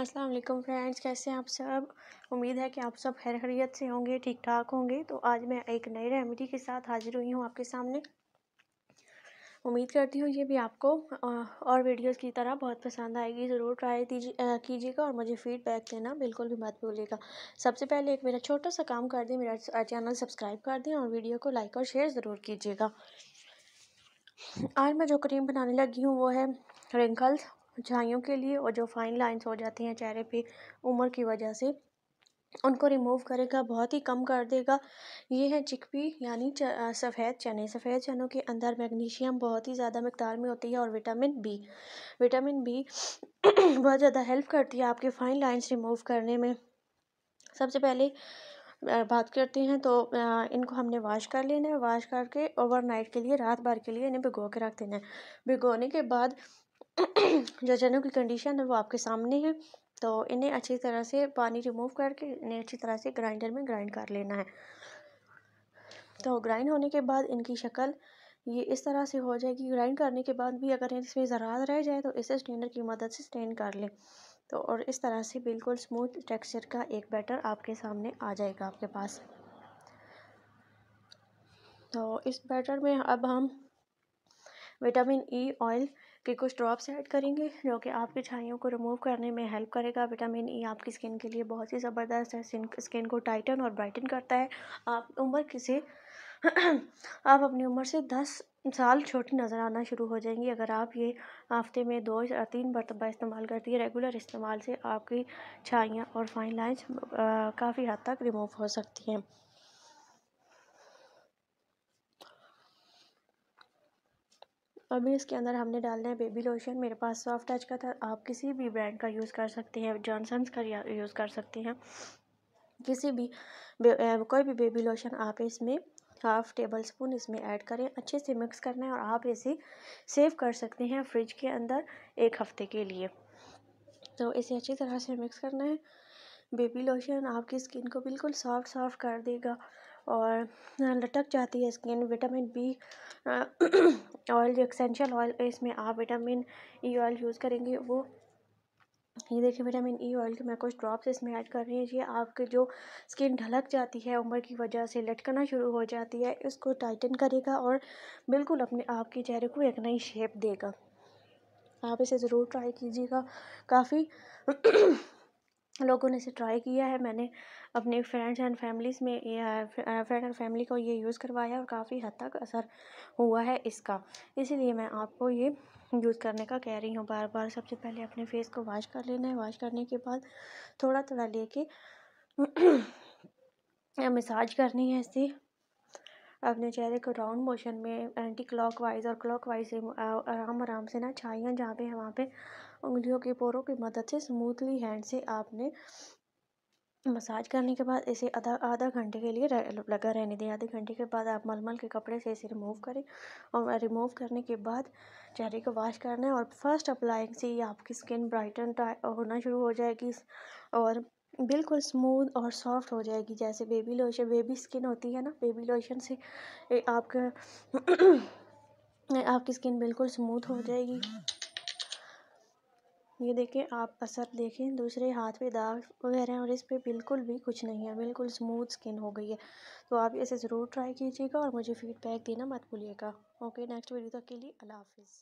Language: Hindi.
अस्सलाम वालेकुम फ्रेंड्स कैसे हैं आप सब उम्मीद है कि आप सब खैर खैरियत से होंगे ठीक ठाक होंगे तो आज मैं एक नई रेमेडी के साथ हाजिर हुई हूँ आपके सामने उम्मीद करती हूँ ये भी आपको और वीडियोस की तरह बहुत पसंद आएगी ज़रूर ट्राई कीजिएगा और मुझे फीडबैक देना बिल्कुल भी मत भूलिएगा सबसे पहले एक मेरा छोटा सा काम कर दें मेरा चैनल सब्सक्राइब कर दें और वीडियो को लाइक और शेयर ज़रूर कीजिएगा आज मैं जो क्रीम बनाने लगी हूँ वो है रिंकल्स छाइयों के लिए और जो फाइन लाइंस हो जाती हैं चेहरे पे उम्र की वजह से उनको रिमूव करेगा बहुत ही कम कर देगा ये है चिकपी यानी सफ़ेद चने सफ़ेद चनों के अंदर मैग्नीशियम बहुत ही ज़्यादा मकदार में होती है और विटामिन बी विटामिन बी बहुत ज़्यादा हेल्प करती है आपके फाइन लाइंस रिमूव करने में सबसे पहले बात करते हैं तो इनको हमने वाश कर लेना है वाश करके ओवरनाइट के लिए रात भर के लिए इन्हें भिगो के रख देना है भिगोने के बाद जो जनों की कंडीशन है वो आपके सामने है तो इन्हें अच्छी तरह से पानी रिमूव करके इन्हें अच्छी तरह से ग्राइंडर में ग्राइंड कर लेना है तो ग्राइंड होने के बाद इनकी शक्ल ये इस तरह से हो जाएगी ग्राइंड करने के बाद भी अगर इसमें ज़रात रह जाए तो इसे स्ट्रेनर की मदद से स्ट्रेन कर लें तो और इस तरह से बिल्कुल स्मूथ टेक्सचर का एक बैटर आपके सामने आ जाएगा आपके पास तो इस बैटर में अब हम विटामिन ई ऑयल के कुछ ड्रॉप्स ऐड करेंगे जो कि आपकी छाइयों को रिमूव करने में हेल्प करेगा विटामिन ई e आपकी स्किन के लिए बहुत ही ज़बरदस्त है स्किन को टाइटन और ब्राइटन करता है आप उम्र किसी आप अपनी उम्र से दस साल छोटी नज़र आना शुरू हो जाएंगी अगर आप ये हफ्ते में दो या तीन मरतबा इस्तेमाल करती है रेगुलर इस्तेमाल से आपकी छाइयाँ और फाइन लाइन्स काफ़ी हद तक रिमूव हो सकती हैं अभी इसके अंदर हमने डालना है बेबी लोशन मेरे पास सॉफ्ट टच का था आप किसी भी ब्रांड का यूज़ कर सकते हैं जॉनसन्स का यूज़ कर सकते हैं किसी भी कोई भी बेबी लोशन आप इसमें हाफ़ टेबल स्पून इसमें ऐड करें अच्छे से मिक्स करना है और आप इसे सेव कर सकते हैं फ्रिज के अंदर एक हफ़्ते के लिए तो इसे अच्छी तरह से मिक्स करना है बेबी लोशन आपकी स्किन को बिल्कुल सॉफ्ट सॉफ्ट कर देगा और लटक जाती है स्किन विटामिन बी ऑयल जो एक्सेंशियल ऑयल है इसमें आप विटामिन ई ऑयल यूज़ करेंगे वो ये देखिए विटामिन ई ऑयल के मैं कुछ ड्रॉप्स इसमें ऐड कर रही हूँ ये आपके जो स्किन ढलक जाती है उम्र की वजह से लटकना शुरू हो जाती है इसको टाइटन करेगा और बिल्कुल अपने आपके चेहरे को एक नई शेप देगा आप इसे ज़रूर ट्राई कीजिएगा काफ़ी लोगों ने इसे ट्राई किया है मैंने अपने फ्रेंड्स एंड फैमिलीज़ में फ्रेंड एंड फैमिली को ये यूज़ करवाया और काफ़ी हद तक असर हुआ है इसका इसीलिए मैं आपको ये यूज़ करने का कह रही हूँ बार बार सबसे पहले अपने फेस को वॉश कर लेना है वॉश करने के बाद थोड़ा थोड़ा लेके मसाज करनी है इसे अपने चेहरे को राउंड मोशन में एंटी वाइज और क्लॉकवाइज आराम आराम से ना छाइयाँ जहाँ पे वहाँ पे उंगलियों के पोरों की मदद से स्मूथली हैंड से आपने मसाज करने के बाद इसे आधा आधा घंटे के लिए लगा रहने दें आधे घंटे के बाद आप मलमल के कपड़े से इसे रिमूव करें और रिमूव करने के बाद चेहरे को वॉश करना है और फर्स्ट अप्लाइंग से ही आपकी स्किन ब्राइटन होना शुरू हो जाएगी और बिल्कुल स्मूद और सॉफ्ट हो जाएगी जैसे बेबी लोशन बेबी स्किन होती है ना बेबी लोशन से आपका आपकी स्किन बिल्कुल स्मूथ हो जाएगी ये देखें आप असर देखें दूसरे हाथ पे दाग वगैरह और इस पर बिल्कुल भी कुछ नहीं है बिल्कुल स्मूथ स्किन हो गई है तो आप इसे ज़रूर ट्राई कीजिएगा और मुझे फीडबैक देना मत भूलिएगा ओके नेक्स्ट वीडियो तक के लिए अल्लाह हाफिज़